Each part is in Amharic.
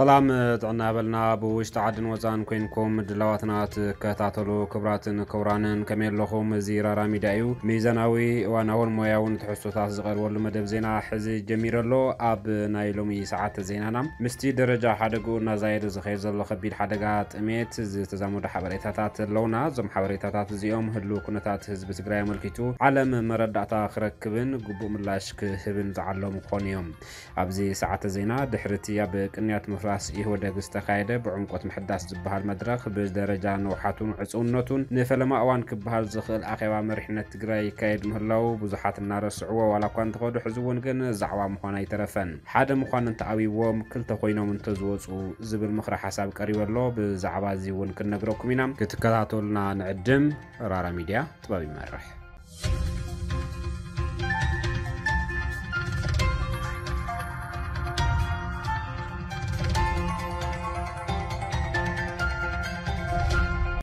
ሰላም ጥዕና ያበልና ብውሽጢ ዓድን ወፃን ኮይንኩም ድላዋትና ትከታተሉ ክብራትን ክቡራንን ከመይ ኣለኹም እዚ ራራ ሚድያ እዩ ሚዛናዊ እዋናውን ሞያውን ትሕዝቶታት ዝቐርበሉ መደብ ዜና ሕዚ ጀሚሩ ኣሎ ኣብ ናይ ሎሚ ሰዓት ዜናና ምስቲ ደረጃ ሓደግኡ እናዛየደ ዝኸይድ ዘሎ ከቢድ ሓደጋ ጥሜት ዝተዛመዱ ሓበሬታታት ኣለውና እዞም ሓበሬታታት እዚኦም ህሉ ኩነታት ህዝቢ ትግራይ ኣመልኪቱ ዓለም መረዳእታ ክረክብን ግቡእ ምላሽ ክህብን ዝዓለሙ ክኾኑ እዮም ኣብዚ ሰዓት ዜና ድሕርቲ ኣብ ቅንያት ምፍራ ምፍራስ ኢሁደ ግስ ተካየደ ብዕምቆት ምሕዳስ ዝበሃል መድረኽ ብደረጃ ንውሓቱን ዕፅውነቱን ንፈለማ እዋን ክበሃል ዝኽእል ኣኼባ መሪሕነት ትግራይ ይካየድ ምህላው ብዙሓት እናረስዕዎ ዋላ እኳ እንተኸዱ ሕዚ እውን ግን ዛዕባ ምዃን ኣይተረፈን ሓደ ምዃን እንተኣብይዎም ክልተ ኮይኖም እንተዝወፁ ዝብል ምክረ ሓሳብ ቀሪበ ኣሎ ብዛዕባ እዚ እውን ክንነግረኩም ኢና ክትከታተሉና ንዕድም ራራ ሚድያ ጥበብ ይመርሕ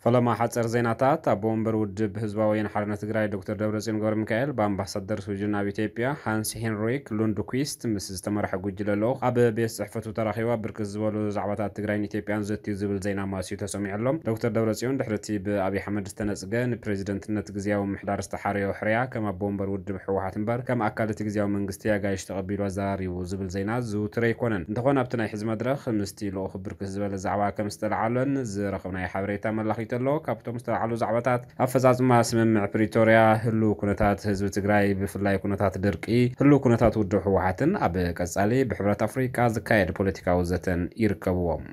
ዕለማ ሓፀር ዜናታት ኣቦ ወንበር ውድብ ህዝባዊ ወያነ ሓርነት ትግራይ ዶክተር ደብረፅዮን ገብረ ሚካኤል ብኣምባሳደር ስዊድን ኣብ ኢትዮጵያ ሃንስ ሄንሪክ ሉንድኩስት ምስ ዝተመርሐ ጉጅለ ልኡኽ ኣብ ቤት ፅሕፈቱ ተራኺባ ብርክት ዝበሉ ዛዕባታት ትግራይን ኢትዮጵያን ዘትዩ ዝብል ዜና ማስዩ ተሰሚዑሎም ዶክተር ደብረፅዮን ድሕርቲ ብኣብዪ ኣሕመድ ዝተነፅገ ንፕሬዚደንትነት ግዜያዊ ምሕዳር ዝተሓርዮ ሕርያ ከም ኣቦ ወንበር ውድብ ሕወሓት እምበር ከም ኣካል እቲ ግዜያዊ መንግስቲ ኣጋይሽ ተቐቢሉ ኣዘራሪቡ ዝብል ዜና ዝውትረ ኣይኮነን እንተኾነ ኣብቲ ናይ ሕዚ መድረኽ ምስቲ ልኡኽ ብርክት ዝበለ ዛዕባ ከም ዝተለዓለን ዝረኸብናይ ሓበሬታ መላኺቶ كله كابتن مستعلو زعبتات افزاز ما سمع مع بريتوريا هلو كونتات هزب تقرأي بفلاي كونتات درقي هلو كونتات ودوحو واحدن أبي قصالي بحبرات أفريقا زكايد بوليتيكا وزتن إيركبوهم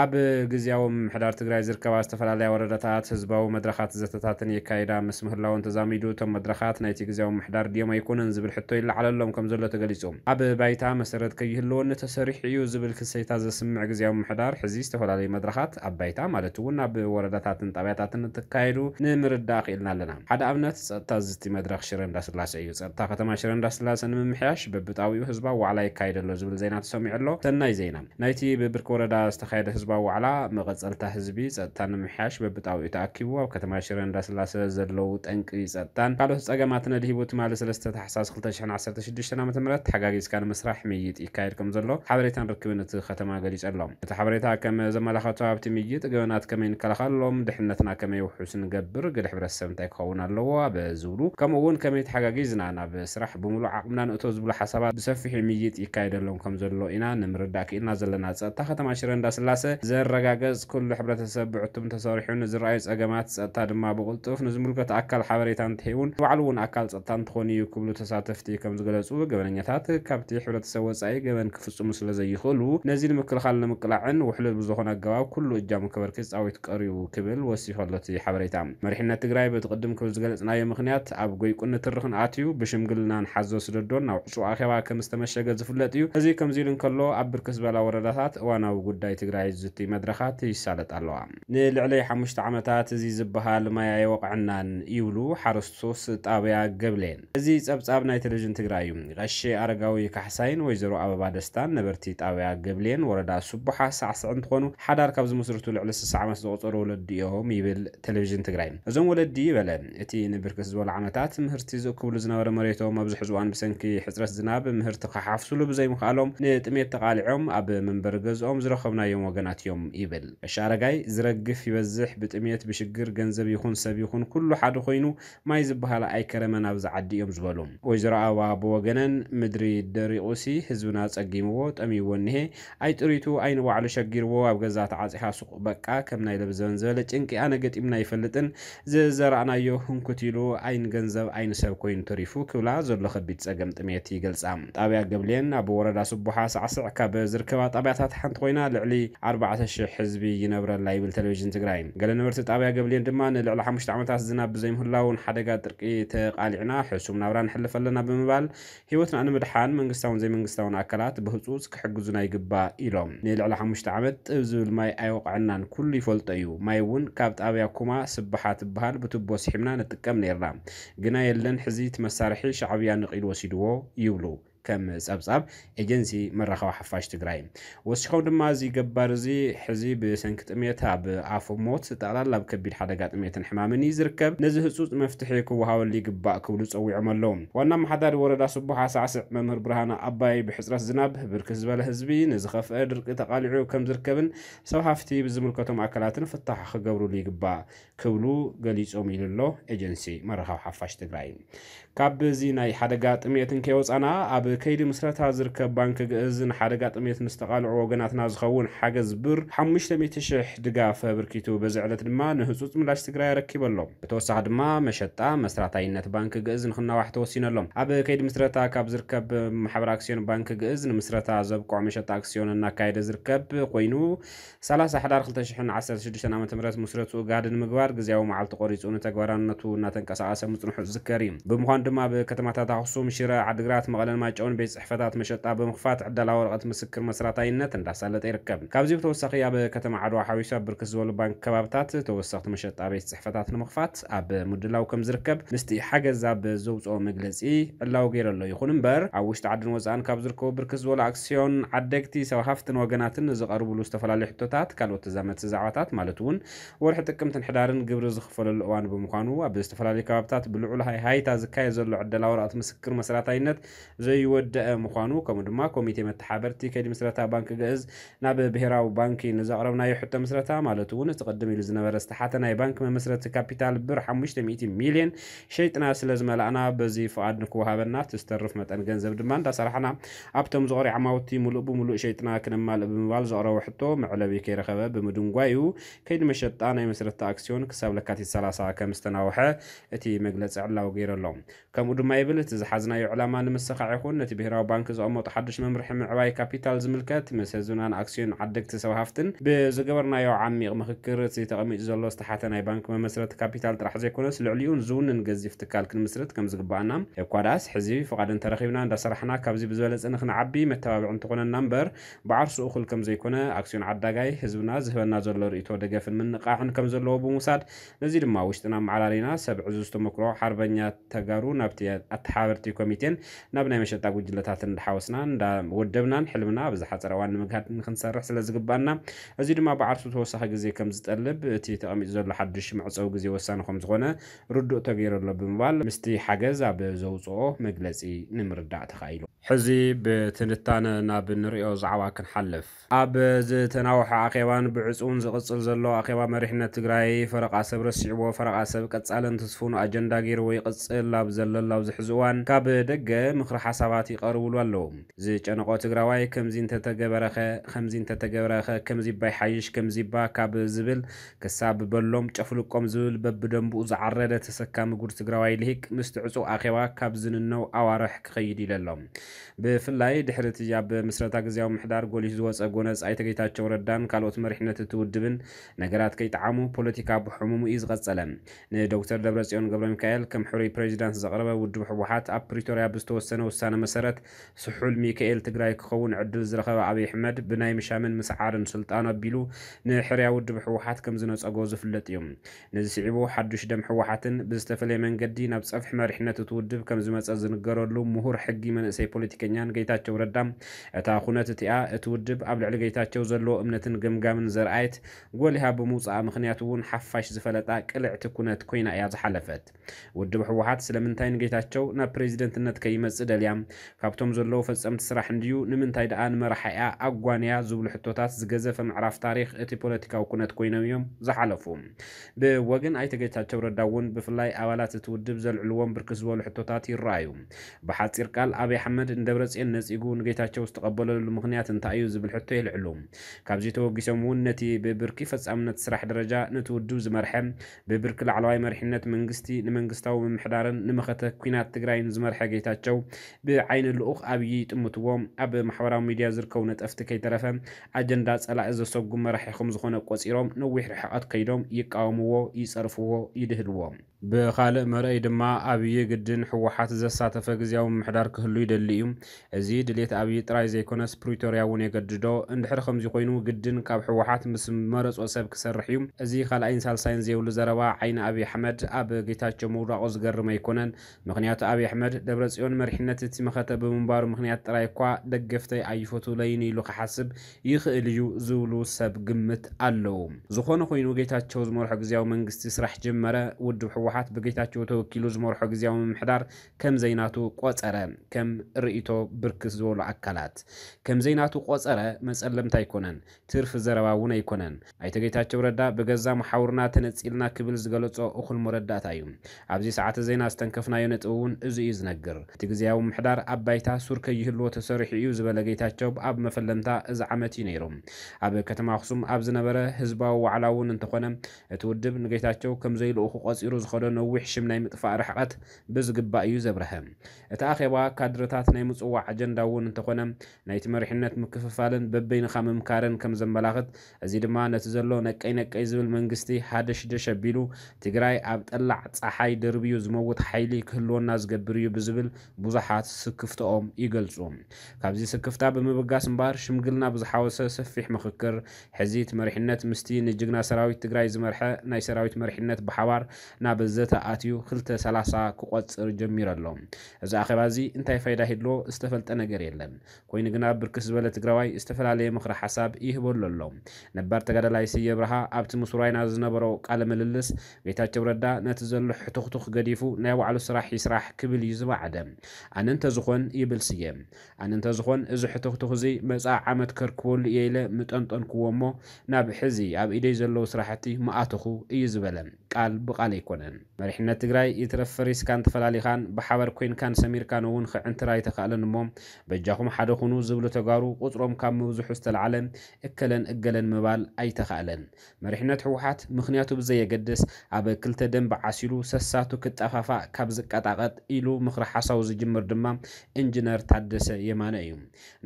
ኣብ ግዜያዊ ምምሕዳር ትግራይ ዝርከባ ዝተፈላለያ ወረዳታት ህዝባዊ መድረኻት ዘተታትን የካይዳ ምስ ምህላውን ተዛሚዱ እቶም መድረኻት ናይቲ ግዜያዊ ምምሕዳር ድዮም ኣይኮነን ዝብል ሕቶ ይለዓለሎም ከም ዘሎ ተገሊጹ ኣብ ባይታ መሰረት ከይህልወኒ ተሰሪሑ እዩ ዝብል ክሰይታ ዘስምዕ ግዜያዊ ምምሕዳር ሕዚ ዝተፈላለዩ መድረኻት ኣብ ባይታ ማለት እውን ኣብ ወረዳታትን ጣብያታትን እትካየዱ ንምርዳእ ክኢልና ኣለና ሓደ ኣብነት ፀጥታ ዝቲ መድረኽ ሽረ እንዳስላሴ እዩ ፀጥታ ከተማ ሽረ እንዳስላሴ ንምምሕያሽ በብጣዊኡ ህዝባ ዋዕላ ይካየደሎ ዝብል ዜና ተሰሚዑ ኣሎ ሰናይ ዜና ናይቲ ብብርኪ ወረዳ ዝተካየደ ህዝባ ዋዕላ መቐፀልታ ህዝቢ ፀጥታ ንምሕያሽ በብጣዊኡ ተኣኪቡ ኣብ ከተማ ሽረ እንዳስላሰ ዘለው ጠንቂ ፀጥታን ካልኦት ፀገማት ኣድሂቡ ትማሊ 3 ተሓሳስ 216 ዓ ም ተሓጋጊዝካ ንምስራሕ ምይይጥ ይካየድ ከም ዘሎ ሓበሬታ ንርክብ ነቲ ከተማ ገሊፅ ኣሎ እቲ ሓበሬታ ከም ዘመላኸቶ ኣብቲ ምይይጥ ገበናት ከመይ ንከላኸሎም ድሕነትና ከመይ ውሑስ ንገብር ገለ ሕብረተሰብ እንታይ ክኸውን ኣለዎ ብዝብሉ እውን ከመይ ተሓጋጊዝና ናብ ስራሕ ብምሉእ ዓቕምና ንእቶ ዝብሉ ሓሳባት ብሰፊሑ ምይይጥ ይካየደሎም ከም ዘሎ ኢና ንምርዳእ ክኢልና ዘለና ፀጥታ ከተማ ሽረ እንዳስላሰ ዘረጋገጽ ኩሉ ሕብረተሰብ ብዕቱም ተሰሪሑ ንዝረኣዩ ፀገማት ፀጥታ ድማ ብቕልጡፍ ንዝምልከት ኣካል ሓበሬታ እንትሂቡን ባዕሉ እውን ኣካል ፀጥታ እንትኾኑ እዩ ክብሉ ተሳተፍቲ ከም ዝገለፁ ገበነኛታት ካብቲ ሕብረተሰብ ወፃኢ ገበን ክፍፅሙ ስለ ዘይኽእሉ ነዚ ንምክልኻል ንምቅላዕን ውሕሉል ብዝኾነ ኣገባብ ኩሉ እጃም ከበርክት ፃዊት ቀሪቡ ክብል ወሲኹ ኣሎ እቲ ሓበሬታ መሪሕነት ትግራይ በቲ ቅድም ክብል ዝገለፅናዮ ምክንያት ኣብ ጎይቁን ንትርኽን ኣትዩ ብሽምግልናን ሓዞ ስደዶን ናብ ዕፁ ኣኼባ ከም ዝተመሸገ ዝፍለጥ እዩ እዚ ከምዚ ኢሉ እንከሎ ኣብ ብርክስ ዝበላ ወረዳታት እዋናዊ ጉዳይ ትግራይ ዝቲ መድረኻት ይሳለጥ ኣለዋ ንልዕሊ ሓሙሽተ ዓመታት እዚ ዝበሃል ማያየ ወቕዕናን ይብሉ ሓረስቶስ ጣብያ ገብሌን እዚ ጸብጻብ ናይ ቴሌቭዥን ትግራይ እዩ ቀሺ ኣረጋዊ ካሕሳይን ወይዘሮ ኣበባ ደስታን ነበርቲ ጣብያ ገብሌን ወረዳ ስቡሓ ሳዕስዕ እንትኾኑ ሓዳር ካብ ዝምስርቱ ልዕሊ 60 ዓመት ዝቕፀሩ ወለዲ እዮም ይብል ቴሌቭዥን ትግራይ እዞም ወለዲ በለ እቲ ንብርክስ ዝበሉ ዓመታት ምህርቲ ዝእክብሉ ዝነበረ መሬቶም ኣብዚ ዝዋን ብሰንኪ ሕፅረት ዝናብ ምህርቲ ክሓፍስሉ ብዘይምኽኣሎም ንጥሜት ተቓሊዖም ኣብ መንበሪ ገዝኦም ዝረኸብናዮም ወገናት እዮም ይብል በሻረጋይ ዝረግፍ ይበዝሕ ብጥሜት ብሽግር ገንዘብ ይኹን ሰብ ይኹን ኩሉ ሓደ ኮይኑ ማይ ዝበሃል ኣይከረመን ኣብዚ ዓዲ እዮም ዝበሉ ወይዘሮ ኣበባ ብወገነን ምድሪ ደሪቑሲ ህዝብና ፀጊምዎ ጠሚይዎ እኒሄ ጥሪቱ ኣይንባዕሉ ሸጊርዎ ኣብ ገዛ ተዓፂሓ ሱቕ በቃ ከም ናይ ለብዘበን ዝበለ ጭንቂ ኣነ ገጢምና ይፈልጥን ዘዘራእናዮ ህንኩት ኢሉ ኣይን ገንዘብ ኣይን ሰብ ኮይኑ ተሪፉ ክብላ ዘሎ ከቢድ ፀገም ጥሜት ይገልፃ ጣብያ ገብልን ኣብ ወረዳ ስቡሓ ሳዕስዕ ካብ ዝርከባ ጣብያታት ሓንቲ ኮይና ልዕሊ 4,000 ህዝቢ ይነብረላ ይብል ቴሌቭዥን ትግራይ ገለ ነበርቲ ጣብያ ገብልየን ድማ ንልዕሊ 5 ዓመታት ዝናብ ብዘይምህላውን ሓደጋ ጥርቂ ተቃሊዕና ሕሱም ናብራ ንሕልፍ ኣለና ብምባል ሂወትና ንምድሓን መንግስታውን ዘይመንግስታውን ኣካላት ብህፁፅ ክሕግዙና ይግባእ ኢሎም ንልዕሊ 5 ዓመት ጥብ ዝብል ማይ ኣይወቕዐናን ኩሉ ይፈልጦ እዩ ማይ እውን ካብ ጣብያ ኩማ ስብሓ ትበሃል ብትቦ ስሒምና ንጥቀም ነርና ግና የለን ሕዚ እቲ መሳርሒ ሻዕብያ ንቒል ወሲድዎ ይብሉ ከም ፀብጻብ ኤጀንሲ መራኸባ ሓፋሽ ትግራይ ወሲኮም ድማ እዚ ገባር እዚ ሕዚ ብሰንኪ ጥሜት ኣብ ኣፍ ሞት ጠቕላላ ኣብ ከቢድ ሓደጋ ጥሜትን ሕማምን እዩ ዝርከብ ነዚ ህፁፅ መፍትሒ ክወሃበሉ ይግባእ ክብሉ ፀዊዖም ኣለዉ ዋና መሓዳሪ ወረዳ ስቡ ሓሳዕስዕ መምህር ብርሃና ኣባይ ብሕፅረት ዝናብ ብርክ ዝበለ ህዝቢ ንዝኸፍአ ድርቂ ተቃሊዑ ከም ዝርከብን ሰብ ሃፍቲ ብዝምልከቶም ኣካላትን ፍታሕ ክገብርሉ ይግባእ ክብሉ ገሊፆም ኢሉ ኣሎ ኤጀንሲ መራኸቢ ሓፋሽ ትግራይ ካብዚ ናይ ሓደጋ ጥሜትን ከይወፃና ኣብ ብከይዲ ምስረታ ዝርከብ ባንኪ ግእዝን ሓደጋ ጥሜት ምስ ተቓልዑ ወገናትና ዝኸውን ሓገዝ ብር 5000 ድጋፍ ብርኪቱ በዚ ዕለት ድማ ንህፁፅ ምላሽ ትግራይ ረኪበ ኣሎ ብተወሳኺ ድማ መሸጣ መስራታይነት ባንኪ ግእዝ ንክናዋሕ ተወሲኑ ተወሲነሎም ኣብ ከይዲ ምስረታ ካብ ዝርከብ ማሕበር ኣክስዮን ባንኪ ግእዝ ንምስረታ ዘብቅዖ መሸጣ ኣክስዮን እናካየደ ዝርከብ ኮይኑ 31216 ዓ ም ምስረቱ ጋድ ንምግባር ግዜያዊ መዓልቲ ቆሪፁ ንተግባራነቱ እናተንቀሳቀሰ ምፅንሑ ዝዝከር እዩ ብምዃኑ ድማ ብከተማታት ኣክሱም ሽረ ዓድግራት መቐለን ማጨ ዝምራቸውን ቤት ፅሕፈታት መሸጣ ብምኽፋት ዕደላ ወረቐት ምስክር መስራታይነት እንዳሳለጠ ይርከብ ካብዚ ብተወሳኺ ኣብ ከተማ ዓድዋ ሓዊሱ ኣብ ብርክስ ዝበሉ ባንኪ ከባብታት ተወሳኽቲ መሸጣ ቤት ፅሕፈታት ንምኽፋት ኣብ ምድላው ከም ዝርከብ ምስቲ ሓገዝ ኣብ ዘውፅኦ መግለፂ ዕላዊ ገይሩ ኣሎ ይኹን እምበር ኣብ ውሽጢ ዓድን ወፃእን ካብ ዝርከቡ ብርክስ ዝበሉ ኣክስዮን ዓደግቲ ሰብ ሃፍትን ወገናትን ዝቐርብሉ ዝተፈላለዩ ሕቶታት ካልኦት ተዛመድቲ ዛዕባታት ማለት እውን ወርሒ ጥቅምትን ሕዳርን ግብሪ ዝኽፈለሉ እዋን ብምዃኑ ኣብ ዝተፈላለዩ ከባብታት ብልዑል ሃይታ ዝካየድ ዘሎ ዕደላ ወረቐት ምስክር መስራታይነት ዘይ ዝወድአ ምዃኑ ከምኡ ድማ ኮሚቴ መተሓበርቲ ከይዲ ምስረታ ባንኪ ግእዝ ናብ ብሄራዊ ባንኪ ንዘቕረብናዮ ሕቶ ምስረታ ማለት እውን እቲ ኢሉ ዝነበረ ዝተሓተ ናይ ባንኪ መመስረቲ ካፒታል ብር 500 ሚልዮን ሸይጥና ስለ ዝመላእና በዚ ፍቓድ ንክወሃበና ትዝተርፍ መጠን ገንዘብ ድማ እንዳሰራሕና ኣብቶም ዝቆሪ ዓማውቲ ሙሉእ ብምሉእ ሸይጥና ክነማልእ ብምባል ዘቕረቦ ሕቶ መዕለቢ ከይረኸበ ብምድንጓይ እዩ ከይዲ መሸጣ ናይ መስረቲ ኣክስዮን ክሳብ ለካቲት 30 ከም ዝተናውሐ እቲ መግለፂ ዕላው ገይረ ኣሎ ከምኡ ድማ ይብል እቲ ዝሓዝናዩ ዕላማ ንምስኻዕ ይኹን ነቲ ብሄራዊ ባንኪ ዝቐመጡ ሓዱሽ መምርሒ ምዕባይ ካፒታል ዝምልከት ምስ ህዝብናን ኣክስዮን ዓደግቲ ሰብ ሃፍትን ብዝገበርናዮ ዓሚቕ ምክክር እቲ ተቐሚጡ ዘሎ ዝተሓተ ናይ ባንኪ መመስረት ካፒታል ጥራሕ ዘይኮነስ ልዕሊኡን ዝውንን ገዚፍ ትካል ክንምስርት ከም ዝግባአና ኤኳዳስ ሕዚ ፍቓድ እንተረኺብና እንዳሰራሕና ካብዚ ብዝበለፀ ንክንዓቢ መተባብዕ እንትኾነና እምበር ብዓርሱ እኹል ከም ዘይኮነ ኣክስዮን ዓዳጋይ ህዝብና ዝህበና ዘሎ ርእቶ ደገፍን ምንቃሕን ከም ዘለዎ ብምውሳድ ነዚ ድማ ውሽጥና መዓላለይና ሰብ ዕዙዝ ተመክሮ ሓርበኛ ተጋሩ ናብቲ ኣተሓበርቲ ኮሚቴን ናብ ናይ መሸጣ ጉጅለታት ድሓወስና እንዳወደብናን ሕልምና ብዛሓ ፀረዋን ንምግሃድ ንክንሰርሕ ስለ ዝግባአና እዚ ድማ ብዓርሱ ተወሳኺ ግዜ ከም ዝጠልብ እቲ ተቐሚጡ ዘሎ ሓዱሽ መዕፀዊ ግዜ ወሳኒ ከም ዝኾነ ርዱእ ተገይረሎ ብምባል ምስቲ ሓገዝ ኣብ ዘውፅኦ መግለፂ ንምርዳእ ተኻኢሉ ሕዚ ብትንታነ ናብ ንሪኦ ዛዕባ ክንሓልፍ ኣብ ዝተናውሐ ኣኼባን ብዕፁን ዝቕፅል ዘሎ ኣኼባ መሪሕነት ትግራይ ፈረቓ ሰብ ረሲዕዎ ፈረቓ ሰብ ቀፃልን ተስፉኑ ኣጀንዳ ገይርዎ ይቕፅል ኣብ ዘለላው ዝሕዚ እዋን ካብ ደገ ምክሪ ሓሳባት ሰባት ይቐርብሉ ኣለዉ ዝጨነቆ ትግራዋይ ከምዚ እንተተገበረኸ ከምዚ እንተተገበረኸ ከምዚ ባይ ሓይሽ ከምዚ ባ ካብ ዝብል ክሳብ በሎም ጨፍልቆም ዝብል በብደንብኡ ዝዓረደ ተሰካ ጉድ ትግራዋይ ልሂቅ ምስቲ ዕፁ ኣኼባ ካብ ዝንነው ኣዋርሕ ክኸይድ ኢሉ ኣሎ ብፍላይ ድሕሪ እቲ ኣብ ምስረታ ግዜያዊ ምሕዳር ጎሊሽ ዝወፀ ጎነፅ ኣይተ ጌታቸው ረዳን ካልኦት መሪሕነት እትውድብን ነገራት ከይጣዓሙ ፖለቲካ ብሕሙሙ እዩ ዝቐፀለ ንዶክተር ደብረፅዮን ገብረ ሚካኤል ከም ሕሩይ ፕሬዚዳንት ዘቕረበ ውድብ ሕወሓት ኣብ ፕሪቶርያ ብዝተወሰነ ውሳነ መስ መሰረት ስሑል ሚካኤል ትግራይ ክኸውን ዕድል ዝረኸበ ኣብይ ኣሕመድ ብናይ ምሻምን ምስዓርን ስልጣን ኣቢሉ ንሕርያ ውድብ ሕወሓት ከም ዝነፀጎ ዝፍለጥ እዩ ነዚ ስዒቡ ሓዱሽ ደም ሕወሓትን ብዝተፈለየ መንገዲ ናብ ፀፍሒ መሪሕነት እቲ ውድብ ከም ዝመፀ ዝንገረሉ ምሁር ሕጊ መንእሰይ ፖለቲከኛን ጌታቸው ረዳ እታ ኩነት እቲኣ እቲ ውድብ ኣብ ልዕሊ ጌታቸው ዘለዎ እምነትን ግምጋምን ዘርኣየት ጎሊሃ ብምውፃእ ምክንያት እውን ሓፋሽ ዝፈለጣ ቅልዕቲ ኩነት ኮይና እያ ዝሓለፈት ውድብ ሕወሓት ስለምንታይ ንጌታቸው ናብ ፕሬዚደንትነት ከይመፅእ ደልያ ካብቶም ዘለዉ ፈፀምቲ ስራሕ እንድዩ ንምንታይ ደኣ ንመራሒ እያ ኣጓንያ ዝብሉ ሕቶታት ዝገዘፈ ምዕራፍ ታሪክ እቲ ፖለቲካዊ ኩነት ኮይኖም እዮም ዝሓለፉ ብወግን ኣይተ ጌታቸው ረዳ እውን ብፍላይ ኣባላት እቲ ውድብ ዘልዕልዎም ብርክ ዝበሉ ሕቶታት ይረኣዩ ብሓፂር ቃል ኣብይ ኣሕመድ ንደብረፅን ነፂጉ ንጌታቸው ዝተቐበለሉ ምክንያት እንታይ እዩ ዝብል ሕቶ የልዕሉ ካብዚ ተወጊሶም እውን ነቲ ብብርኪ ፈፃምነት ስራሕ ደረጃ ነቲ ውድብ ዝመርሐ ብብርኪ ላዕለዋይ መሪሕነት መንግስቲ ንመንግስታዊ ምምሕዳርን ንመኸተ ኩናት ትግራይን ዝመርሐ ጌታቸው ብ ብዓይኒ ልኡኽ ኣብዪ ይጥምትዎም ኣብ ማሕበራዊ ሚድያ ዝርከቡ ነጠፍቲ ከይተረፈ ኣጀንዳ ፀላኢ ዘሰጉም መራሒ ከም ዝኾነ ቆፂሮም ነዊሕ ርሕቐት ከይዶም ይቃወምዎ ይፀርፍዎ ይድህልዎ ብካልእ መርአይ ድማ ኣብዪ ግድን ሕወሓት ዘሳተፈ ግዜያዊ ምምሕዳር ክህሉ ይደሊ እዩ እዚ ድሌት ኣብዪ ጥራይ ዘይኮነስ ፕሪቶርያ እውን የገድዶ እንድሕር ከምዚ ኮይኑ ግድን ካብ ሕወሓት ምስ መረፆ ሰብ ክሰርሕ እዩ እዚ ካልኣይን ሳልሳይን ዘይብሉ ዘረባ ዓይኒ ኣብዪ ኣሕመድ ኣብ ጌታቸው ምውዳቑ ዝገርም ኣይኮነን ምክንያቱ ኣብዪ ኣሕመድ ደብረ ፅዮን መሪሕነት እቲ መኸተ ብምንባሩ ምክንያት ጥራይ እኳ ደገፍተይ ኣይፈትለይን ኢሉ ክሓስብ ይኽእል እዩ ዝብሉ ሰብ ግምት ኣለዉ ዝኾነ ኮይኑ ጌታቸው ዝመርሖ ግዜያዊ መንግስቲ ስራሕ ጀመረ ውድብ ሕወ ህወሓት ብጌታቸው ተወኪሉ ዝመርሖ ግዝያዊ ምምሕዳር ከም ዘይናቱ ቆፀረ ከም ርእቶ ብርክት ዝበሉ ኣካላት ከም ዘይናቱ ቆፀረ መፀለምቲ ኣይኮነን ትርፊ ዘረባ እውን ኣይኮነን ኣይተ ጌታቸው ረዳ ብገዛ መሓውርና ተነፂልና ክብል ዝገለፆ እኹል መረዳእታ እዩ ኣብዚ ሰዓተ ዜና ዝተንከፍናዮ ነጥብ እውን እዚ እዩ ዝነግር እቲ ግዜያዊ ምምሕዳር ኣብ ባይታ ሱር ከይህልዎ ተሰሪሑ እዩ ዝበለ ጌታቸው ኣብ መፈለምታ እዚ ዓመት እዩ ነይሩ ኣብ ከተማ ኣክሱም ኣብ ዝነበረ ህዝባዊ ዋዕላ እውን እንተኾነ እቲ ውድብ ንጌታቸው ከም ዘይልእኹ ቆፂሩ ዝኾነ ዝኸደ ነዊሕ ሽም ናይ ምጥፋእ ርሕቐት ብዝግባእ እዩ ዘብርሀ እቲ ኣኼባ ካድረታት ናይ ምፅዋዕ ኣጀንዳ እውን እንተኾነ ናይቲ መሪሕነት ምክፍፋልን በበይንኻ ምምካርን ከም ዘመላኽት እዚ ድማ ነቲ ዘሎ ነቀይ ነቀይ ዝብል መንግስቲ ሓደ ሽደሽ ኣቢሉ ትግራይ ኣብ ጠላዕ ፀሓይ ደርብዩ ዝመውት ሓይሊ ክህልወና ዝገብር እዩ ብዝብል ብዙሓት ስክፍትኦም ይገልፁ ካብዚ ስክፍታ ብምብጋስ እምበር ሽምግልና ብዝሓወሰ ሰፊሕ ምክክር ሕዚ እቲ መሪሕነት ምስቲ ንጅግና ሰራዊት ትግራይ ዝመርሐ ናይ ሰራዊት መሪሕነት ብሓባር ናብ ተኣትዩ 230 ክቆፅር ጀሚሩ ኣሎ እዚ ኣኼባ እዚ እንታይ ፋይዳ ሂድሎ ዝተፈልጠ ነገር የለን ኮይኑ ግና ብርክስ ዝበለ ትግራዋይ ዝተፈላለየ ምክሪ ሓሳብ ይህበሉ ኣሎ ነባር ተጋዳላይ ስየ ብርሃ ኣብቲ ምስ ውራይና ዝነበሮ ቃለ ምልልስ ቤታቸው ረዳ ነቲ ዘሎ ሕቱኽቱኽ ገዲፉ ናይ ባዕሉ ስራሕ ይስራሕ ክብል እዩ ዝባዓደ ኣነ እንተዝኾን ይብል ስየ ኣነ እንተዝኾን እዚ ሕቱኽቱኽ እዚ መፃ ዓመት ከርክበሉ እየ ኢለ ምጠንጠንክዎ እሞ ናብ ሕዚ ኣብ ኢደይ ዘለዉ ስራሕቲ መኣትኹ እዩ ዝበለ ቃል ብቓል ኣይኮነን መሪሕነት ትግራይ ይትረፍር ይስካን ተፈላሊኻን ብሓበር ኮንካን ሰሚርካን እውን ክዕንትራ ይተኽእለን እሞ በጃኹም ሓደ ኹኑ ዝብሉ ተጋሩ ቁፅሮም ካብ ምብዙሑ ዝተለዓለ እከለን እገለን ምባል ኣይተኽእለን መሪሕነት ሕወሓት ምኽንያቱ ብዘየገድስ ኣብ ክልተ ደንብ ዓሲሉ ሰሳቱ ክጠፋፋእ ካብ ዝቀጣቐጥ ኢሉ ምኽሪ ሓሳቡ ዝጅምር ድማ እንጂነር ታደሰ የማነ እዩ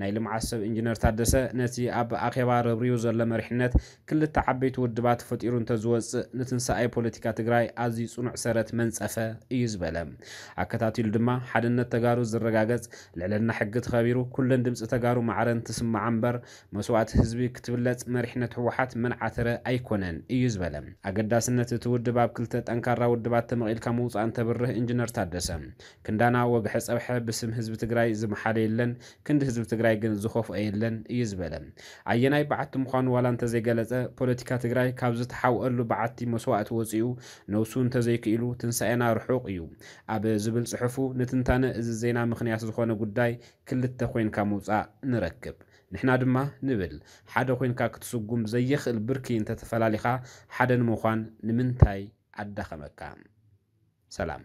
ናይ ልምዓት ሰብ እንጂነር ታደሰ ነቲ ኣብ ኣኼባ ረብርዩ ዘሎ መሪሕነት ክልተ ዓበይቲ ውድባት ፈጢሩ እንተዝወፅእ ንትንሳኣይ ፖለቲካ ትግራይ ኣዝዩ ፅኑዕ ሰረት መንፀፈ እዩ ዝበለ ኣከታትሉ ድማ ሓድነት ተጋሩ ዝረጋገፅ ልዕልና ሕጊ ተኸቢሩ ኩለን ድምፂ ተጋሩ ማዕረን ትስማዓ እምበር መስዋእቲ ህዝቢ ክትብለፅ መሪሕነት ህወሓት መንዓትረ ኣይኮነን እዩ ዝበለ ኣገዳስነት እቲ ውድብ ኣብ ክልተ ጠንካራ ውድባት ተመቒልካ ምውፃእ እንተብርህ ኢንጂነር ታደሰ ክንዳና ወግሒ ፀብሐ ብስም ህዝቢ ትግራይ ዝመሓለ የለን ክንዲ ህዝቢ ትግራይ ግን ዝኸፍኦ የለን እዩ ዝበለ ኣየናይ በዓቲ ምዃኑ ዋላ እንተዘይገለፀ ፖለቲካ ትግራይ ካብ ዝተሓውአሉ በዓቲ መስዋእቲ ወፂኡ ነብሱ እንተ ዘይክኢሉ ትንሣኤና ርሑቕ እዩ ኣብ ዝብል ጽሑፉ ንትንታነ እዚ ዜና ምኽንያት ዝኾነ ጉዳይ ክልተ ኮንካ ምውፃእ ንረክብ ንሕና ድማ ንብል ሓደ ኮንካ ክትስጉም ዘይኽእል ብርኪ እንተተፈላለኻ ሓደ ንምዃን ንምንታይ ኣዳኸመካ ሰላም